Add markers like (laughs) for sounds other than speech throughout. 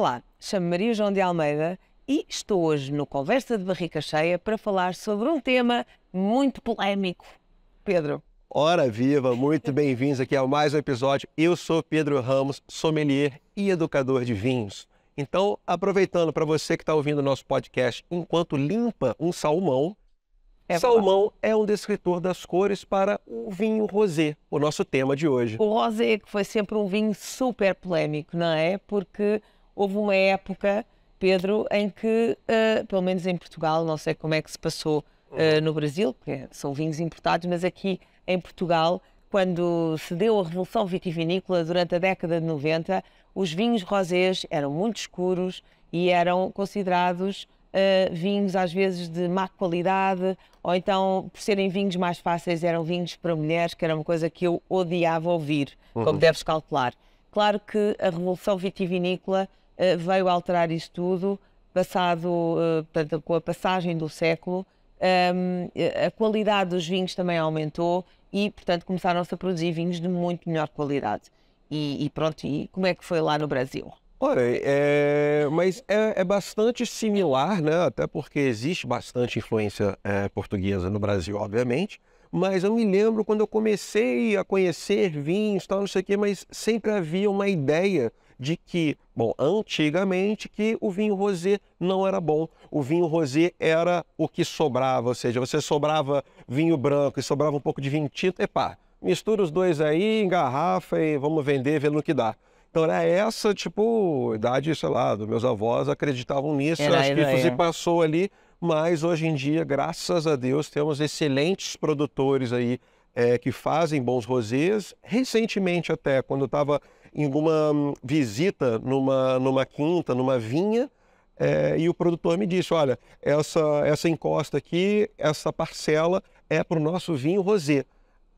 Olá, chamo-me Maria João de Almeida e estou hoje no Conversa de Barrica Cheia para falar sobre um tema muito polémico. Pedro. Ora viva, muito bem-vindos aqui a mais um episódio. Eu sou Pedro Ramos, sommelier e educador de vinhos. Então, aproveitando para você que está ouvindo o nosso podcast enquanto limpa um salmão, é salmão é um descritor das cores para o vinho rosé, o nosso tema de hoje. O rosé, que foi sempre um vinho super polémico, não é? Porque houve uma época, Pedro, em que, uh, pelo menos em Portugal, não sei como é que se passou uh, no Brasil, porque são vinhos importados, mas aqui em Portugal, quando se deu a Revolução Vitivinícola durante a década de 90, os vinhos rosés eram muito escuros e eram considerados uh, vinhos às vezes de má qualidade, ou então, por serem vinhos mais fáceis, eram vinhos para mulheres, que era uma coisa que eu odiava ouvir, uhum. como deves calcular. Claro que a Revolução Vitivinícola eh, veio alterar isso tudo, passado, eh, portanto, com a passagem do século, ehm, eh, a qualidade dos vinhos também aumentou e, portanto, começaram-se a produzir vinhos de muito melhor qualidade. E, e, pronto, e como é que foi lá no Brasil? Olha, é, mas é, é, bastante similar, né? Até porque existe bastante influência é, portuguesa no Brasil, obviamente. Mas eu me lembro quando eu comecei a conhecer vinhos, tal, não sei o quê, mas sempre havia uma ideia de que, bom, antigamente que o vinho rosé não era bom. O vinho rosé era o que sobrava, ou seja, você sobrava vinho branco e sobrava um pouco de vinho tinto, epá, mistura os dois aí, engarrafa e vamos vender, vendo o que dá. Então era essa, tipo, idade, sei lá, dos meus avós acreditavam nisso, era, acho que isso se passou ali, mas hoje em dia, graças a Deus, temos excelentes produtores aí é, que fazem bons rosés. Recentemente até, quando eu estava em uma hum, visita numa, numa quinta, numa vinha, é, e o produtor me disse: olha, essa, essa encosta aqui, essa parcela é para o nosso vinho rosé.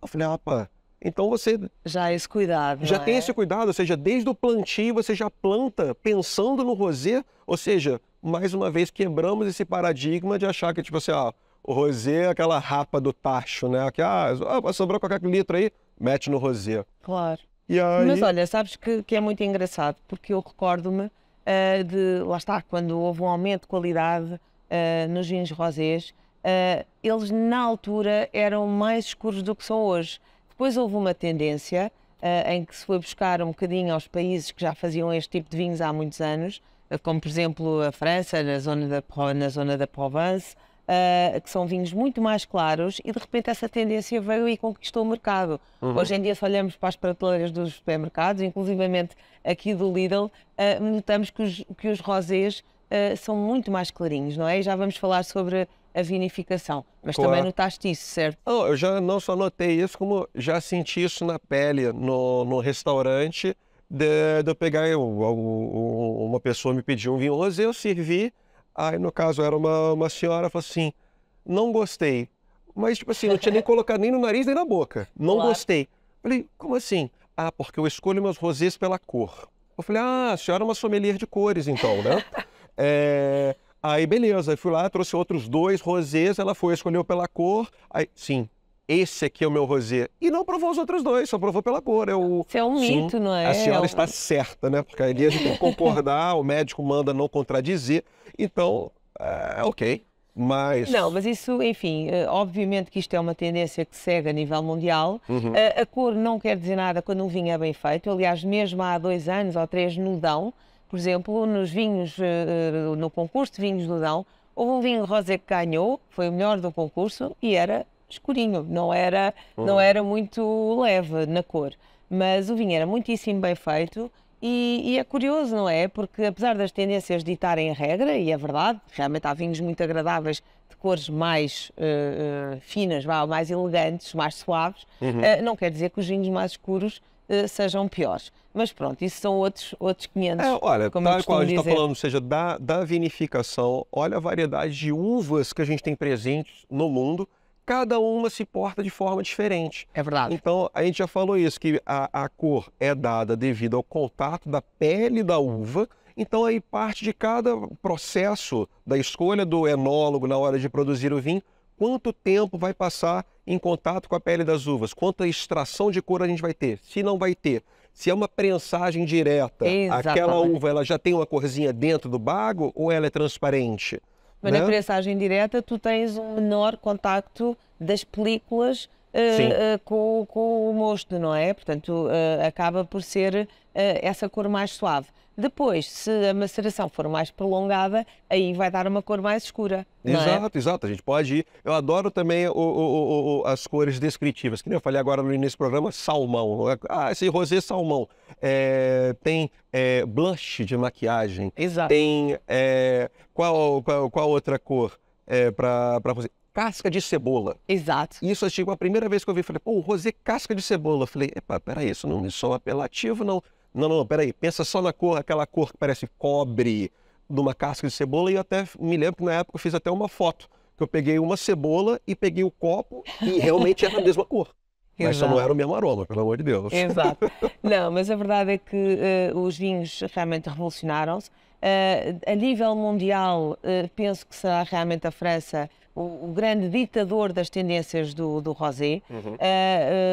Eu falei: opa, ah, então você. Já é esse cuidado. Já tem é? esse cuidado, ou seja, desde o plantio você já planta pensando no rosé, ou seja, mais uma vez quebramos esse paradigma de achar que, tipo assim, ó, ah, o rosé é aquela rapa do tacho, né? Que, ah, ah sobrou qualquer litro aí, mete no rosé. Claro. Aí... Mas olha, sabes que, que, é muito engraçado, porque eu recordo-me uh, de, lá está, quando houve um aumento de qualidade uh, nos vinhos rosés, uh, eles na altura eram mais escuros do que são hoje. Depois houve uma tendência em que se foi buscar um bocadinho aos países que já faziam este tipo de vinhos há muitos anos, como por exemplo a França, na zona da, na zona da Provence, Uh, que são vinhos muito mais claros, e de repente essa tendência veio e conquistou o mercado. Uhum. Hoje em dia, se olhamos para as prateleiras dos supermercados, inclusivamente aqui do Lidl, uh, notamos que os, que os rosés uh, são muito mais clarinhos, não é? E já vamos falar sobre a vinificação, mas claro. também notaste isso, certo? Não, eu já não só notei isso, como já senti isso na pele, no, no restaurante, de, de eu pegar eu, uma pessoa me pediu um vinho rosé, eu servi Aí, no caso, era uma, uma senhora, falou assim, não gostei. Mas, tipo assim, não tinha nem colocado nem no nariz nem na boca. Não claro. gostei. Falei, como assim? Ah, porque eu escolho meus rosés pela cor. Eu falei, ah, a senhora é uma sommelier de cores, então, né? (laughs) é... Aí, beleza, fui lá, trouxe outros dois rosés, ela foi, escolheu pela cor. Aí, sim, esse aqui é o meu rosé. E não provou os outros dois, só provou pela cor. Eu, é Isso é um sim, mito, não é? A senhora é um... está certa, né? Porque ali a gente tem que concordar, (laughs) o médico manda não contradizer. Então, é, ok. Mas... Não, mas isso, enfim, eh, obviamente que isto é uma tendência que segue a nível mundial. Uhum. A, eh, a, cor não quer dizer nada quando um vinho é bem feito. Aliás, mesmo há dois anos ou três no Dão, por exemplo, nos vinhos, eh, no concurso de vinhos do Dão, houve um vinho rosé que ganhou, foi o melhor do concurso, e era escurinho, não era, hum. não era muito leve na cor. Mas o vinho era muitíssimo bem feito e, e, é curioso, não é? Porque apesar das tendências ditarem a regra, e é verdade, realmente há vinhos muito agradáveis de cores mais uh, finas, mais elegantes, mais suaves, uhum. uh, não quer dizer que os vinhos mais escuros sejam piores. Mas pronto, isso são outros, outros 500. É, olha, como tal qual a gente está falando, seja, da, da vinificação, olha a variedade de uvas que a gente tem presentes no mundo cada uma se porta de forma diferente. É verdade. Então, a gente já falou isso, que a, a cor é dada devido ao contato da pele da uva. Então, aí parte de cada processo da escolha do enólogo na hora de produzir o vinho, quanto tempo vai passar em contato com a pele das uvas, quanta extração de cor a gente vai ter, se não vai ter. Se é uma prensagem direta, Exatamente. aquela uva ela já tem uma corzinha dentro do bago ou ela é transparente? Mas não? na pressagem direta tu tens um menor contacto das películas uh, uh, com, com, o mosto, não é? Portanto, uh, acaba por ser essa cor mais suave. Depois, se a maceração for mais prolongada, aí vai dar uma cor mais escura. É? Exato, é? exato. A gente pode ir. Eu adoro também o, o, o, as cores descritivas. Que nem eu falei agora no início do programa, salmão. É? Ah, esse rosé salmão. É, tem é, blush de maquiagem. Exato. Tem. É, qual, qual, qual outra cor é, para fazer? casca de cebola. Exato. Isso, tipo, a primeira vez que eu vi, falei, pô, o rosé casca de cebola. Eu falei, epa, peraí, isso não é só um apelativo, não. Não, não, não, peraí, pensa só na cor, aquela cor que parece cobre de uma casca de cebola. E eu até me lembro que na época eu fiz até uma foto, que eu peguei uma cebola e peguei o copo e realmente era a mesma cor. (laughs) Mas só não era o mesmo aroma, pelo amor de Deus. Exato. (laughs) Não, mas a verdade é que uh, os vinhos realmente revolucionaram-se. Uh, a nível mundial, uh, penso que será realmente a França o, o grande ditador das tendências do, do rosé. Uhum.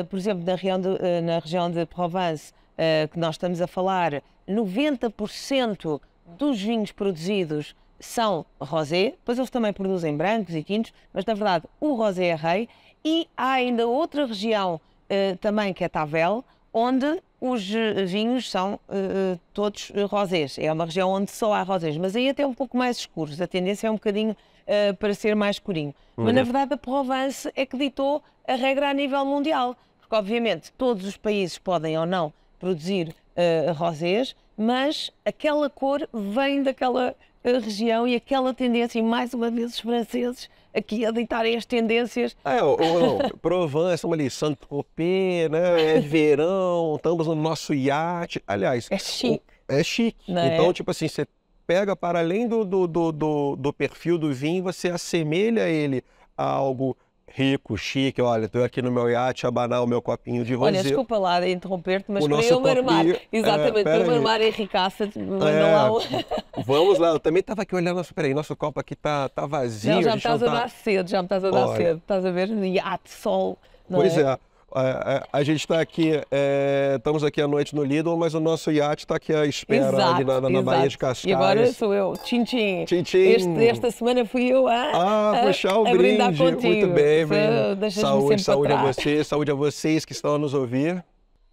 por exemplo, na região de, na região de Provence, eh, que nós estamos a falar, 90% dos vinhos produzidos são rosé, pois eles também produzem brancos e quintos, mas na verdade o rosé é rei. E há ainda outra região uh, também que é Tavel, onde os eh, vinhos são uh, todos rosés. É uma região onde só há rosés, mas aí até um pouco mais escuros. A tendência é um bocadinho uh, para ser mais escurinho. Uhum. Mas na é- verdade a Provence é que ditou a regra a nível mundial, porque obviamente todos os países podem ou não produzir uh, rosés, mas aquela cor vem daquela eh, região e aquela tendência, e mais uma vez os franceses aqui a deitarem as tendências. Ah, é, o não, Provence, estamos ali, Saint-Tropez, né? é (laughs) verão, estamos no nosso iate. Aliás, é chique. O, é chique. Não é? então, é? tipo assim, você pega para além do, do, do, do, do perfil do vinho, você assemelha ele a algo rico, chique, olha, estou aqui no meu iate abanar o meu copinho de rosé. Olha, desculpa lá interromper-te, mas o para eu me armar, exatamente, é, para eu me armar em ricaça, é, lá o... (laughs) Vamos lá, eu também estava aqui olhando, espera aí, nosso copo aqui está tá vazio. Não, já me estás a tá dar cedo, já me estás a dar olha. cedo, estás a ver, iate, sol, não Pois é. é. A, é, é, a, gente está aqui, é, estamos aqui à noite no Lidl, mas o nosso iate está aqui à espera exato, ali na, na, na Baía de Cascais. E agora sou eu, Tintin. Tintim. Esta semana fui eu a, ah, puxar o a brinde. Muito bem, Pedro. Saúde, saúde a vocês, saúde a vocês que estão a nos ouvir.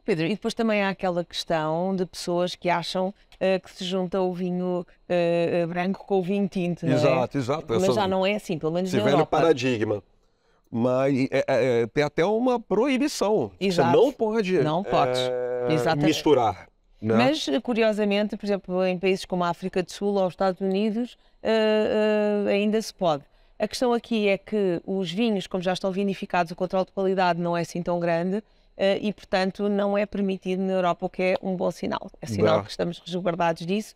Pedro, e depois também há aquela questão de pessoas que acham uh, que se junta o vinho uh, branco com o vinho tinto. Exato, é? exato. Mas já não é assim, pelo menos Esse na Europa. Esse velho paradigma mas é, é, é, tem até uma proibição. Exato. Você não pode, não pode. É, misturar. Né? Mas, curiosamente, por exemplo, em países como a África do Sul ou os Estados Unidos, uh, uh, ainda se pode. A questão aqui é que os vinhos, como já estão vinificados, o controle de qualidade não é assim tão grande uh, e, portanto, não é permitido na Europa, o que é um bom sinal. É sinal Dá. que estamos resguardados disso.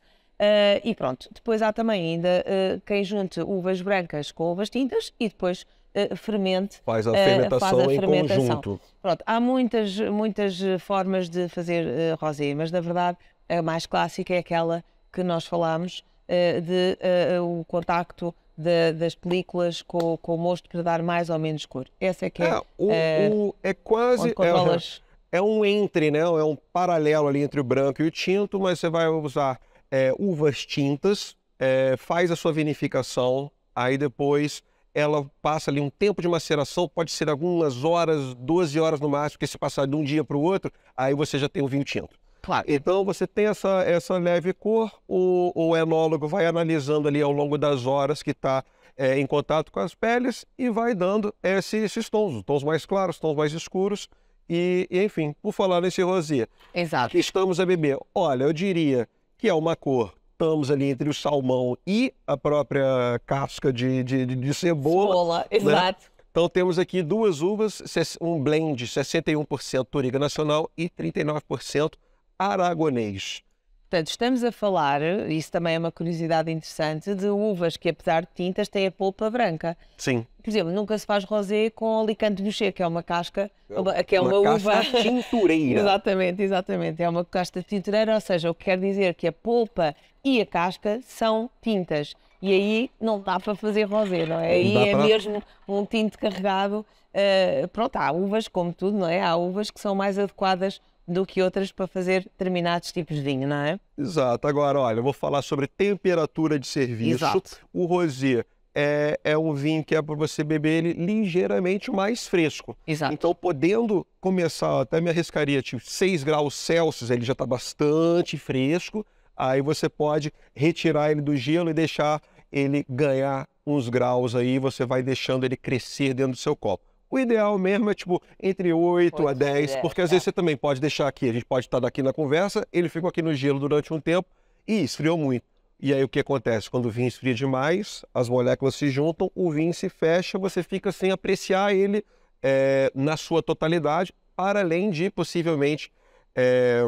e pronto, depois há também ainda quem junte uvas brancas com uvas tintas e depois eh, fermente. Faz a eh, fermentação faz a em conjunto. Pronto, há muitas, muitas eh, formas de fazer uh, rosé, mas na verdade a mais clássica é aquela que nós falámos uh, de o contacto de, das películas com, com o mosto para dar mais ou menos cor. Essa é que é. Ah, o, o, é quase. É, (laughs) é um entre, né? É um paralelo ali entre o branco e o tinto, mas você vai usar é, uvas tintas, é, faz a sua vinificação, aí depois ela passa ali um tempo de maceração, pode ser algumas horas, 12 horas no máximo, porque se passar de um dia para o outro, aí você já tem o vinho tinto. Claro. Então você tem essa, essa leve cor, o, o enólogo vai analisando ali ao longo das horas que está é, em contato com as peles e vai dando esse, esses tons, tons mais claros, tons mais escuros. E, e enfim, por falar nesse rosé. Exato. Estamos a beber. Olha, eu diria que é uma cor estamos ali entre o salmão e a própria casca de, de, de cebola. Cebola, né? exato. Então temos aqui duas uvas, um blend 61% Toriga Nacional e 39% Aragonês. Portanto, estamos a falar, isso também é uma curiosidade interessante, de uvas que, apesar de tintas, têm a polpa branca. Sim. Por exemplo, nunca se faz rosé com alicante mouché, que é uma casca, é, que é uma, uma uva... tintureira. (laughs) exatamente, exatamente. É uma casca tintureira, ou seja, o que quer dizer que a polpa e a casca são tintas. E aí não dá para fazer rosé, não é? Aí é para... mesmo um tinto carregado. Uh, pronto, há uvas, como tudo, não é? Há uvas que são mais adequadas do que outras para fazer determinados tipos de vinho, não é? Exato. Agora, olha, eu vou falar sobre temperatura de serviço. Exato. O rosé é, é, um vinho que é para você beber ele ligeiramente mais fresco. Exato. Então, podendo começar, até me arriscaria, tipo 6 graus Celsius, ele já está bastante fresco. Aí você pode retirar ele do gelo e deixar ele ganhar uns graus aí, você vai deixando ele crescer dentro do seu copo. O ideal mesmo é tipo entre 8, a 10, é, porque às tá. vezes você também pode deixar aqui, a gente pode estar daqui na conversa, ele ficou aqui no gelo durante um tempo e esfriou muito. E aí o que acontece? Quando o vinho esfria demais, as moléculas se juntam, o vinho se fecha, você fica sem apreciar ele é, na sua totalidade, para além de possivelmente é,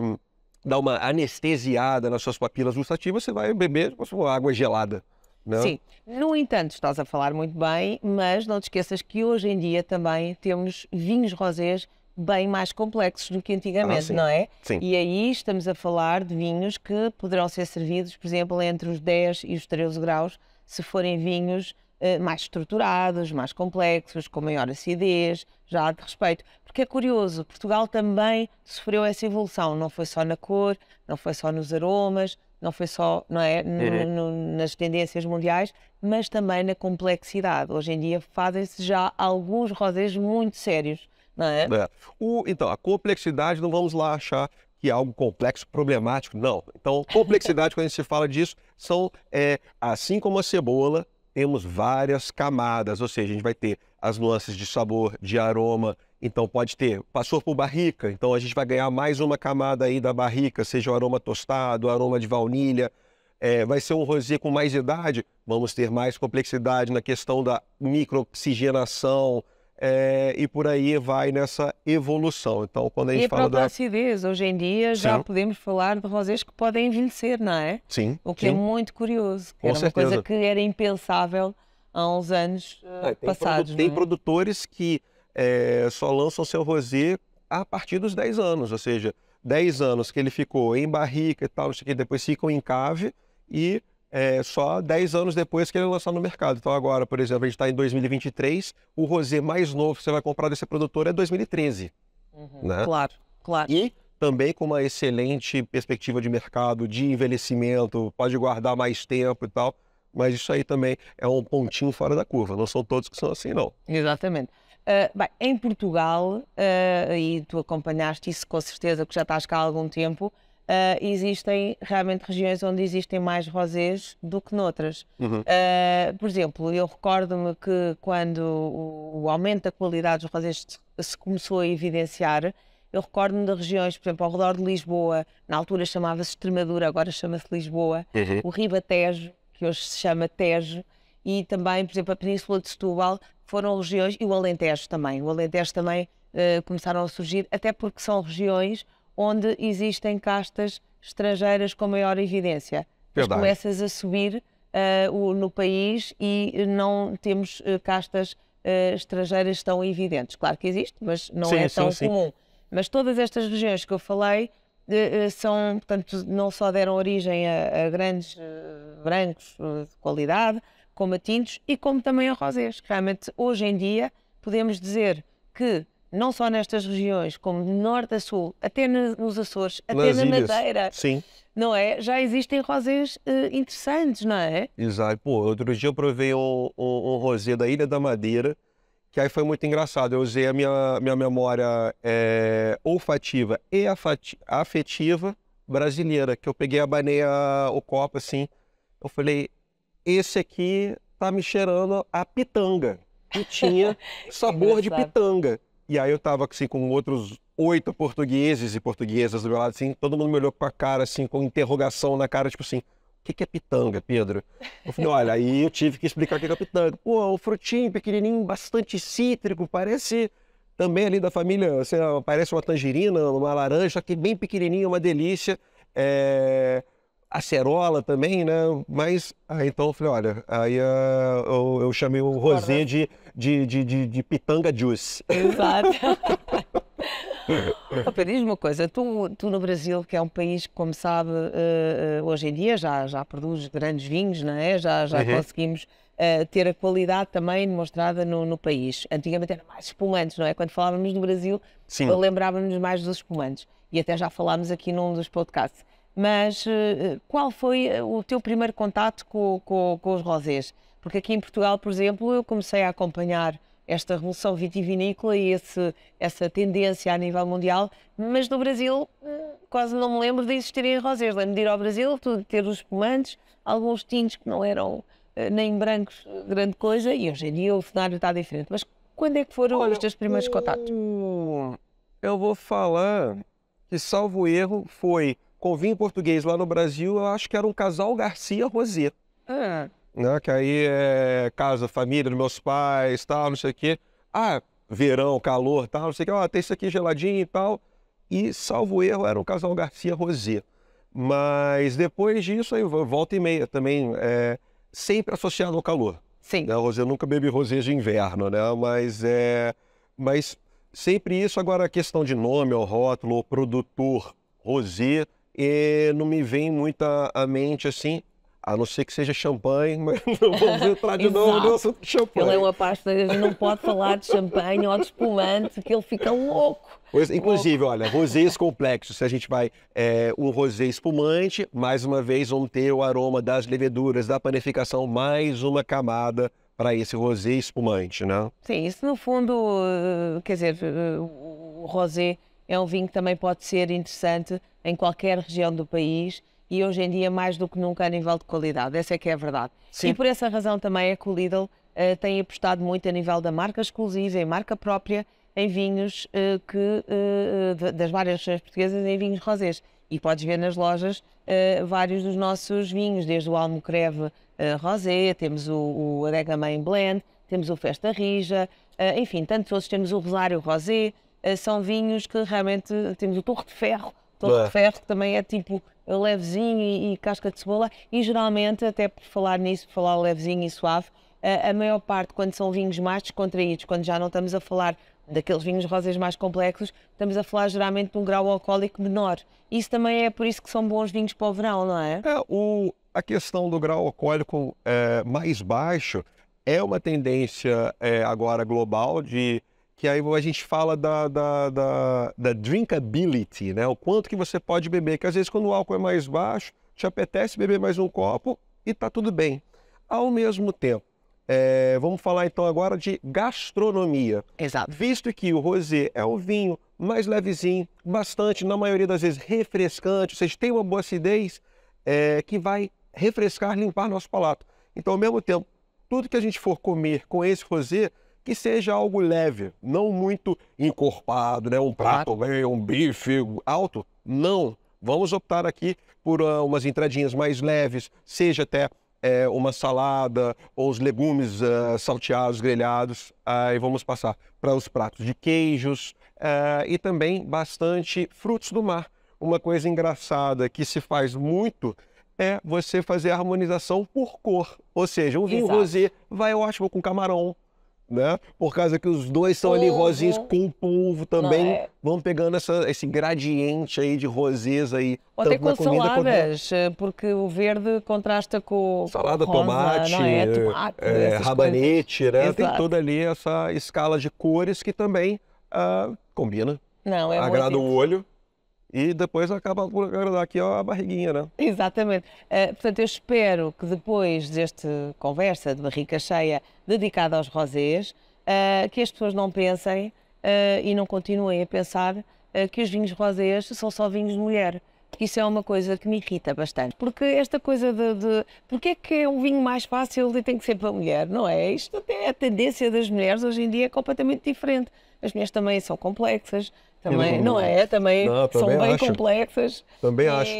dar uma anestesiada nas suas papilas gustativas, você vai beber água gelada. Não? Sim. No entanto, estás a falar muito bem, mas não te esqueças que hoje em dia também temos vinhos rosés bem mais complexos do que antigamente, ah, não é? Sim. E aí estamos a falar de vinhos que poderão ser servidos, por exemplo, entre os 10 e os 13 graus, se forem vinhos eh, mais estruturados, mais complexos, com maior acidez, já há de respeito. Porque é curioso, Portugal também sofreu essa evolução, não foi só na cor, não foi só nos aromas, não foi só não é, uhum. no, no, nas tendências mundiais, mas também na complexidade. Hoje em dia fazem-se já alguns rodeios muito sérios. Não é? é. O, então, a complexidade, não vamos lá achar que é algo complexo, problemático, não. Então, (laughs) complexidade, quando a gente se fala disso, são, é, assim como a cebola, temos várias camadas, ou seja, a gente vai ter as nuances de sabor, de aroma, então pode ter, passou por barrica, então a gente vai ganhar mais uma camada aí da barrica, seja o aroma tostado, o aroma de baunilha. É, vai ser um rosé com mais idade, vamos ter mais complexidade na questão da microoxigenação é, e por aí vai nessa evolução. Então quando a gente e fala da... acidez, hoje em dia já podemos falar de rosés que podem envelhecer, não é? Sim. O que é Sim. é muito curioso, que com era certeza. uma coisa que era impensável há uns anos uh, tem passados. Produ é? Tem produtores que é, só lançam seu rosé a partir dos 10 anos, ou seja, 10 anos que ele ficou em barrica e tal, não sei o que, depois ficam em cave e é, só 10 anos depois que ele é lançado no mercado. Então agora, por exemplo, a gente está em 2023, o rosé mais novo que você vai comprar desse produtor é 2013. Uhum, né? Claro, claro. E também com uma excelente perspectiva de mercado, de envelhecimento, pode guardar mais tempo e tal. Mas isso aí também é um pontinho fora da curva. Não são todos que são assim, não. Exatamente. Ah, bem, em Portugal, uh, e tu acompanhaste isso com certeza, que já estás cá há algum tempo, uh, existem realmente regiões onde existem mais rosés do que noutras. Uhum. por exemplo, eu recordo-me que quando o, o, aumento da qualidade dos rosés se começou a evidenciar, eu recordo-me de regiões, por exemplo, ao redor de Lisboa, na altura chamava-se Extremadura, agora chama-se Lisboa, uhum. o Ribatejo, que hoje se chama Tejo, e também, por exemplo, a Península de Setúbal foram regiões, e o Alentejo também. O Alentejo também uh, começaram a surgir, até porque são regiões onde existem castas estrangeiras com maior evidência. Verdade. começas a subir uh, o, no país e não temos uh, castas estrangeiras tão evidentes. Claro que existe, mas não sim, é tão sim, comum. Mas todas estas regiões que eu falei são, portanto, não só deram origem a, a grandes brancos de qualidade, como a tintos e como também a rosés. Realmente, hoje em dia, podemos dizer que não só nestas regiões, como de norte a sul, até nos Açores, até na Madeira. Sim. Não é? Já existem rosés uh, interessantes, não é? Exato. Pô, outro dia eu provei um, um, um, rosé da Ilha da Madeira, que aí foi muito engraçado. Eu usei a minha, minha memória é, olfativa e afetiva brasileira, que eu peguei, a baneia, o copo assim. Eu falei, esse aqui tá me cheirando a pitanga. E tinha (laughs) sabor de pitanga. E aí eu tava assim com outros oito portugueses e portuguesas do meu lado, assim, todo mundo me olhou com a cara, assim, com interrogação na cara, tipo assim, o que, que é pitanga, Pedro? Eu falei, olha, aí eu tive que explicar o que é pitanga. Pô, um frutinho pequenininho, bastante cítrico, parece também ali da família, assim, parece uma tangerina, uma laranja, só que bem pequenininho, uma delícia. É acerola também, né? Mas aí então eu falei, olha, aí uh, eu, eu, chamei o rosé de, de, de, de, de pitanga juice. Exato. (laughs) oh, diz uma coisa, tu, tu no Brasil, que é um país que, como sabe, uh, hoje em dia já, já produz grandes vinhos, não é? Já, já uhum. conseguimos uh, ter a qualidade também demonstrada no, no, país. Antigamente era mais espumantes, não é? Quando falávamos no Brasil, lembrávamos mais dos espumantes. E até já falámos aqui num dos podcasts. Mas eh, eh, qual foi eh, o teu primeiro contato com, com, com os rosés? Porque aqui em Portugal, por exemplo, eu comecei a acompanhar esta revolução vitivinícola e esse, essa tendência a nível mundial, mas no Brasil quase não me lembro de existirem rosés. Lembro de ir ao Brasil, de ter os espumantes, alguns tintos que não eram nem brancos grande coisa, e hoje em dia o cenário está diferente. Mas quando é que foram Olha, os teus primeiros contatos? Eu vou falar que, salvo erro, foi com vinho português lá no Brasil, eu acho que era um casal Garcia Rosé. Ah. Né? Que aí é casa, família dos meus pais, tal, não sei o quê. Ah, verão, calor, tal, não sei o quê. ah, tem isso aqui geladinho e tal. E, salvo erro, era um casal Garcia Rosé. Mas depois disso, aí volta e meia também, é, sempre associado ao calor. Sim. Né? Rosé, eu nunca bebi rosé de inverno, né? Mas é... Mas sempre isso. Agora, a questão de nome, ou rótulo, ou produtor, rosé e não me vem muita a mente assim, a não ser que seja champanhe, (laughs) mas não vamos entrar de novo no assunto de champanhe. Ele é uma pasta, a gente não pode falar de champanhe ou de espumante, que ele fica louco. Pois, inclusive, louco. olha, rosés complexos, se a gente vai é, um rosé espumante, mais uma vez vamos ter o aroma das leveduras, da panificação, mais uma camada para esse rosé espumante, né? Sim, isso no fundo, eh, quer dizer, eh, o rosé é um vinho que também pode ser interessante em qualquer região do país e hoje em dia mais do que nunca a nível de qualidade. Essa é que é a verdade. Sim. E por essa razão também é que o Lidl uh, eh, tem apostado muito a nível da marca exclusiva, em marca própria, em vinhos uh, que, uh, de, das várias regiões portuguesas, em vinhos rosés. E podes ver nas lojas vários dos nossos vinhos, desde o Almocreve Rosé, temos o, o Adega Main Blend, temos o Festa Rija, enfim, tantos outros. Temos o Rosário Rosé, eh, são vinhos que realmente temos o Torre de Ferro, Torre de Ferro que também é tipo eh, levezinho e, e, casca de cebola e geralmente até por falar nisso, por falar levezinho e suave, a, eh, a maior parte quando são vinhos mais descontraídos, quando já não estamos a falar daqueles vinhos rosés mais complexos, estamos a falar geralmente de um grau alcoólico menor. Isso também é por isso que são bons vinhos para o verão, não é? é o, a questão do grau alcoólico é, mais baixo é uma tendência é, agora global de que aí a gente fala da, da, da, da, drinkability, né? O quanto que você pode beber, que às vezes quando o álcool é mais baixo, te apetece beber mais um copo e tá tudo bem. Ao mesmo tempo, é, vamos falar então agora de gastronomia. Exato. Visto que o rosé é um vinho mais levezinho, bastante, na maioria das vezes refrescante, vocês tem uma boa acidez é, que vai refrescar, limpar nosso palato. Então, ao mesmo tempo, tudo que a gente for comer com esse rosé, que seja algo leve, não muito encorpado, né? Um prato, bem, um bife alto. Não. Vamos optar aqui por uh, umas entradinhas mais leves, seja até é, uma salada ou os legumes uh, salteados, grelhados. Aí uh, vamos passar para os pratos de queijos eh, e também bastante frutos do mar. Uma coisa engraçada que se faz muito é você fazer a harmonização por cor. Ou seja, um vinho rosé vai ótimo com camarão, né? Por causa que os dois são ali uhum. rosinhos com polvo também. Não, é... Vão pegando essa, esse gradiente aí de rosês aí. Ou até com saladas, porque o verde contrasta com Salada, rosa, é tomate, é, tomate é, rabanete, coisas. né? Exato. Tem toda ali essa escala de cores que também uh, combina. Não, é Agrada o olho e depois acaba por agradar aqui a barriguinha, não é? Exatamente. Uh, portanto, eu espero que depois deste conversa de barrica cheia dedicada aos rosés, uh, que as pessoas não pensem uh, e não continuem a pensar que os vinhos rosés são só vinhos de mulher. Isso é uma coisa que me irrita bastante, porque esta coisa de, de porque é que é um vinho mais fácil e tem que ser para a mulher, não é? Isto até a tendência das mulheres hoje em dia é completamente diferente. As mulheres também são complexas, também, não, não é? Também, não, também são bem acho. complexas. Também e... É acho.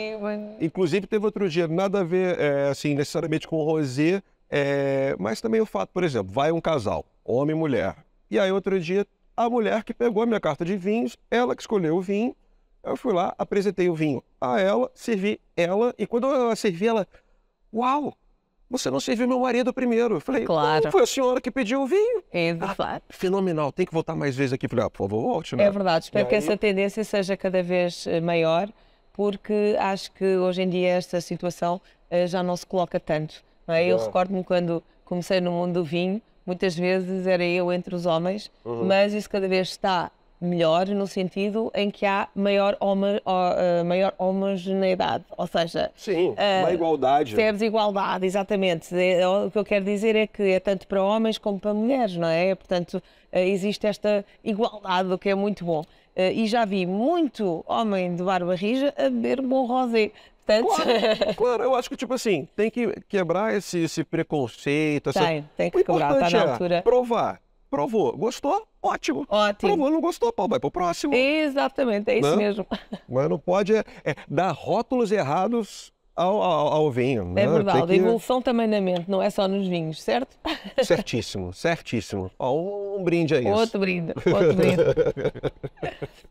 Inclusive teve outro dia, nada a ver é, assim necessariamente com o rosé, é, mas também o fato, por exemplo, vai um casal, homem e mulher, e aí outro dia a mulher que pegou a minha carta de vinhos, ela que escolheu o vinho, eu fui lá, apresentei o vinho a ela, servi ela, e quando eu servi ela, uau, você não serviu meu marido primeiro. Eu falei, claro. foi a senhora que pediu o vinho. Exato. Ah, fenomenal, tem que voltar mais vezes aqui. Falei, ah, por favor, volte, né? É verdade, espero e que aí... essa tendência seja cada vez eh, maior, porque acho que hoje em dia esta situação eh, já não se coloca tanto. É? Eu recordo-me quando comecei no mundo do vinho, muitas vezes era eu entre os homens, uhum. mas isso cada vez está melhor no sentido em que há maior, homo, uh, maior homogeneidade, ou seja... Sim, uh, uma eh, igualdade. Temos igualdade, exatamente. É, é, o que eu quero dizer é que é tanto para homens como para mulheres, não é? Portanto, uh, existe esta igualdade, o que é muito bom. e já vi muito homem de barba rija a beber bom rosé. Portanto... Claro, (laughs) claro, eu acho que, tipo assim, tem que quebrar esse, esse preconceito. Tem, essa... tem que quebrar, está na é altura. É provar provou. Gostou? Ótimo. Ótimo. Provou, não gostou? Pô, vai pro próximo. Exatamente, é isso né? mesmo. (laughs) Mas não pode é, é, dar rótulos errados ao, ao, ao vinho. Né? É verdade, que... a evolução também na mente, não é só nos vinhos, certo? (laughs) Certíssimo, certíssimo. Ó, um brinde a isso. Outro brinde, outro brinde. (laughs)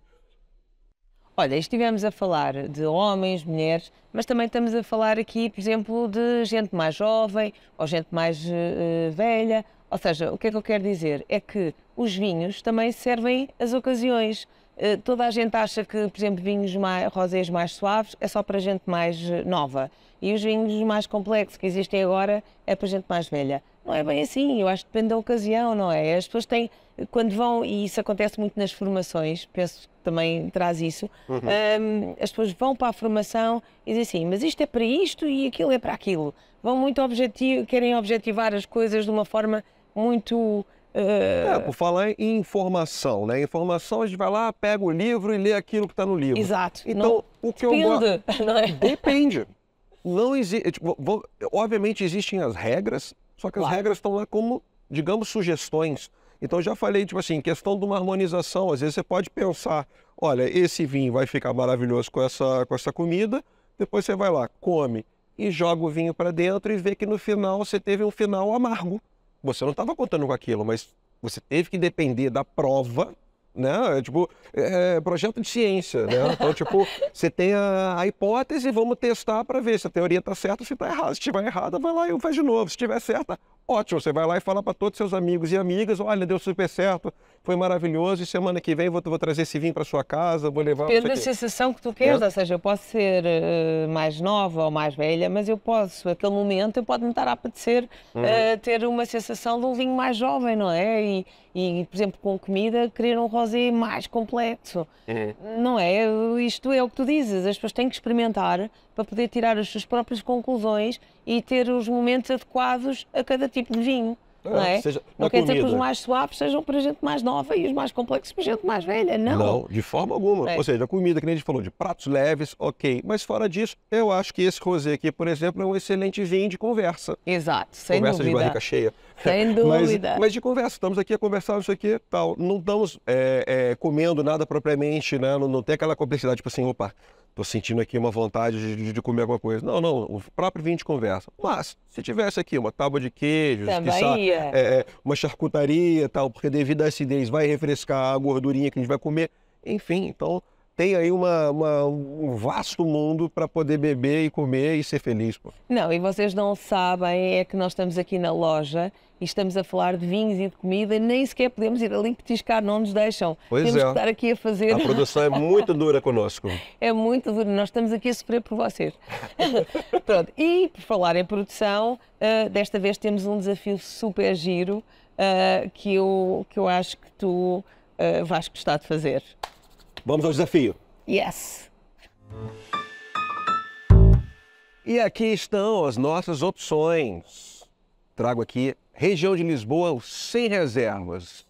Olha, estivemos a falar de homens, mulheres, mas também estamos a falar aqui, por exemplo, de gente mais jovem ou gente mais uh, velha ou seja, o que é que eu quero dizer? É que os vinhos também servem às ocasiões. Eh, toda a gente acha que, por exemplo, vinhos mais, rosés mais suaves é só para gente mais eh, nova. E os vinhos mais complexos que existem agora é para gente mais velha. Não é bem assim, eu acho que depende da ocasião, não é? As pessoas têm, quando vão, e isso acontece muito nas formações, penso que também traz isso, uhum. um, ehm, as pessoas vão para a formação e dizem assim, mas isto é para isto e aquilo é para aquilo. Vão muito objetivo, querem objetivar as coisas de uma forma muito eh, é, por falar em informação, né? Informação, a gente vai lá, pega o livro e lê aquilo que está no livro. Exato. Então, não... o que eu gosto. (laughs) É? Depende. Não existe. É, tipo, obviamente existem as regras, só que as claro. regras estão lá como, digamos, sugestões. Então, já falei, tipo assim, questão de uma harmonização. Às vezes você pode pensar: olha, esse vinho vai ficar maravilhoso com essa, com essa comida. Depois você vai lá, come e joga o vinho para dentro e vê que no final você teve um final amargo você não estava contando com aquilo, mas você teve que depender da prova né? É tipo, é, é, projeto de ciência, né? Então, tipo, (laughs) você tem a, a hipótese, vamos testar para ver se a teoria está certa ou se está errada. Se estiver errada, vai lá e faz de novo. Se estiver certa, ótimo. Você vai lá e fala para todos seus amigos e amigas, olha, deu super certo foi maravilhoso e semana que vem vou, vou trazer esse vinho para sua casa, vou levar... Depende da sensação que tu queres, é? ou seja, eu posso ser uh, mais nova ou mais velha, mas eu posso, aquele momento, eu pode-me estar a apetecer uhum. uh, ter uma sensação de um vinho mais jovem, não é? E, e por exemplo, com comida, querer um rosé mais completo, uhum. não é? Isto é o que tu dizes, as pessoas têm que experimentar para poder tirar as suas próprias conclusões e ter os momentos adequados a cada tipo de vinho. Não, é, não é? Seja, não quer comida. dizer que os mais suaves sejam para gente mais nova e os mais complexos para gente mais velha, não. Não, de forma alguma. É. Ou seja, a comida que nem a gente falou, de pratos leves, ok. Mas fora disso, eu acho que esse rosé aqui, por exemplo, é um excelente vinho de conversa. Exato, sem conversa dúvida. Conversa de barrica cheia. Sem (laughs) dúvida. mas, mas, de conversa, estamos aqui a conversar isso aqui tal. Não estamos é, é, comendo nada propriamente, né? não, não tem aquela complexidade, tipo assim, opa, Tô sentindo aqui uma vontade de, de, comer alguma coisa. Não, não, o próprio vinho de conversa. Mas, se tivesse aqui uma tábua de queijos, é, é, uma charcutaria tal, porque devido à acidez vai refrescar a gordurinha que a gente vai comer. Enfim, então tem aí uma, uma um vasto mundo para poder beber e comer e ser feliz. Pô. Não, e vocês não sabem, é que nós estamos aqui na loja e estamos a falar de vinhos e de comida, nem sequer podemos ir ali petiscar, não nos deixam. Pois Temos é. que estar aqui a fazer. A produção é (laughs) muito dura conosco. é muito dura, nós estamos aqui a sofrer por vocês. (laughs) Pronto, e por falar em produção, uh, desta vez temos um desafio super giro uh, que, eu, que eu acho que tu uh, vais gostar de fazer. Vamos ao desafio. Yes. E aqui estão as nossas opções. Trago aqui região de Lisboa sem reservas.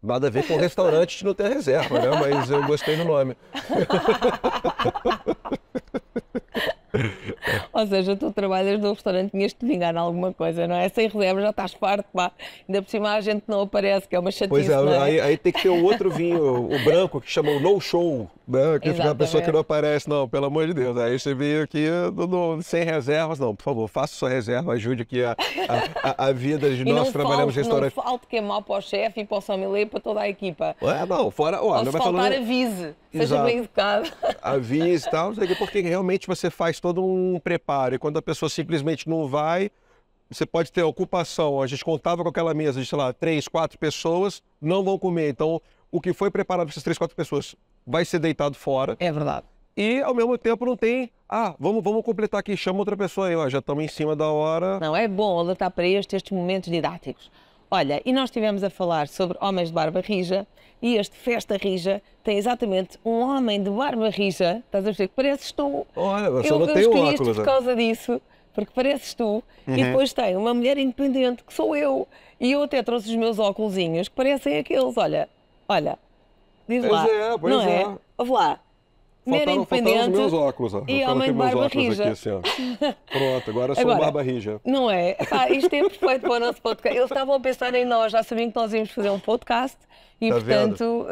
Nada a ver com restaurante que não tem reserva, né? Mas eu gostei do nome. (laughs) Ou seja, tu trabalhas no restaurante, tinhas de te vingar em alguma coisa, não é? Sem reserva já estás farto, pá. Ainda por cima a gente não aparece, que é uma chatice. Pois é, é? Aí, aí, tem que ter o outro vinho, o branco, que chama o no show, né? Que é a pessoa que não aparece, não, pelo amor de Deus. Aí você veio aqui no, no, sem reservas, não, por favor, faça sua reserva, ajude aqui a, a, a, a vida de (laughs) nós que trabalhamos no restaurante. Não falte que é mal para o chefe e para o sommelier, para toda a equipa. É, não, fora, Ó, não vai faltar falando... avise, seja Exato. bem educado. Avise e tal, porque realmente você faz todo um preparo preparo. E quando a pessoa simplesmente não vai, você pode ter ocupação. A gente contava com aquela mesa de, sei lá, três, quatro pessoas, não vão comer. Então, o que foi preparado para essas três, quatro pessoas vai ser deitado fora. É verdade. E, ao mesmo tempo, não tem. Ah, vamos, vamos completar aqui, chama outra pessoa aí, ó, já estamos em cima da hora. Não, é bom alertar tá para este, estes momentos didáticos. Olha, e nós estivemos a falar sobre homens de barba rija e este Festa Rija tem exatamente um homem de barba rija. Estás a ver? que Pareces tu. Olha, eu só eu escolhi isto por é. causa disso, porque pareces tu. Uhum. E depois tem uma mulher independente, que sou eu. E eu até trouxe os meus óculosinhos, que parecem aqueles. Olha, olha, diz pois lá. É, pois não é? é. Ouve lá. Faltaram, independente. Faltaram os meus óculos, ó. E homem de barba rija. Aqui, assim, (laughs) Pronto, agora sou agora, barba rija. Não é? Pá, isto é perfeito para o nosso podcast. Eles estavam a pensar em nós, já sabiam que nós íamos fazer um podcast e, tá portanto, uh, uh,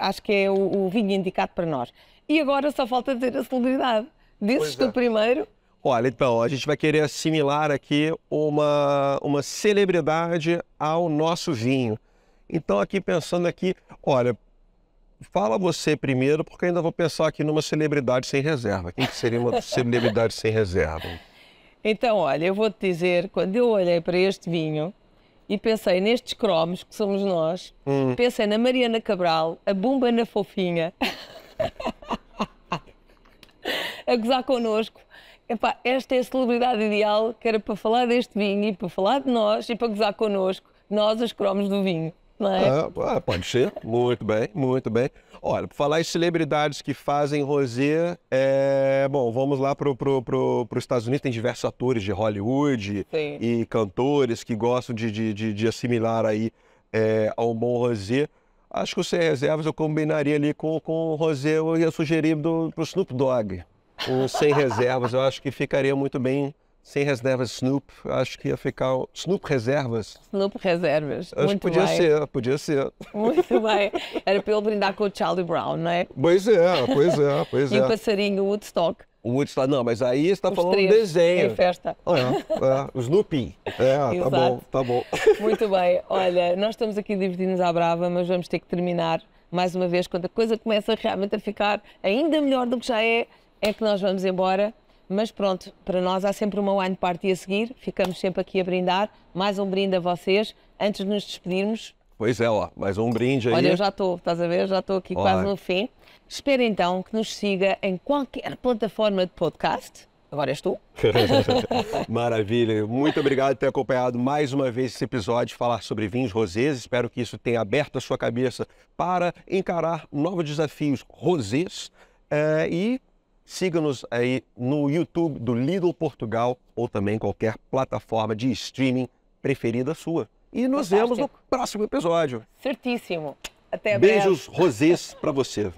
acho que é o, o, vinho indicado para nós. E agora só falta dizer a celebridade. Dizes pois tu é. primeiro. Olha, então, a gente vai querer assimilar aqui uma, uma celebridade ao nosso vinho. Então, aqui pensando aqui, olha, Fala você primeiro, porque ainda vou pensar aqui numa celebridade sem reserva. Quem que seria uma (laughs) celebridade sem reserva? Então, olha, eu vou te dizer, quando eu olhei para este vinho e pensei nestes cromos que somos nós, hum. pensei na Mariana Cabral, a Bumba na Fofinha, (laughs) a gozar connosco. Epá, esta é a celebridade ideal que era para falar deste vinho e para falar de nós e para gozar connosco, nós os cromos do vinho. Né? Ah, pode ser, muito bem, muito bem. Olha, para falar em celebridades que fazem rosé, é... bom, vamos lá para pro, pro, pro os Estados Unidos, tem diversos atores de Hollywood Sim. e cantores que gostam de, de, de, de assimilar aí é, ao bom rosé. Acho que o Sem Reservas eu combinaria ali com, com o rosé, eu ia sugerir para o Snoop Dogg, O Sem Reservas, eu acho que ficaria muito bem sem reservas Snoop, acho que ia ficar o... Snoop Reservas. Snoop Reservas, acho muito podia bem. ser, podia ser. Muito bem. Era para ele brindar com o Charlie Brown, não é? Pois é, pois é, pois e é. E o passarinho Woodstock. O Woodstock, não, mas aí está falando três, desenho. Em festa. olha é, é, o Snoopy. É, tá bom, tá bom. (laughs) Muito bem. Olha, nós estamos aqui divertindo-nos à brava, mas vamos ter que terminar mais uma vez. Quando a coisa começa realmente a ficar ainda melhor do que já é, é que nós vamos embora. Mas pronto, para nós há sempre uma wine party a seguir, ficamos sempre aqui a brindar. Mais um brinde a vocês, antes de nos despedirmos. Pois é, ó, mais um brinde aí. Olha, eu já estou, estás a ver? Já estou aqui Olá. quase no fim. Espero então que nos siga em qualquer plataforma de podcast. Agora és tu. (laughs) (laughs) Maravilha. Muito obrigado por ter acompanhado mais uma vez esse episódio de falar sobre vinhos rosés. Espero que isso tenha aberto a sua cabeça para encarar novos desafios rosés. É, e Siga-nos aí no YouTube do Lidl Portugal ou também qualquer plataforma de streaming preferida sua. E nos Fantástico. vemos no próximo episódio. Certíssimo. Até a Beijos rosês para você.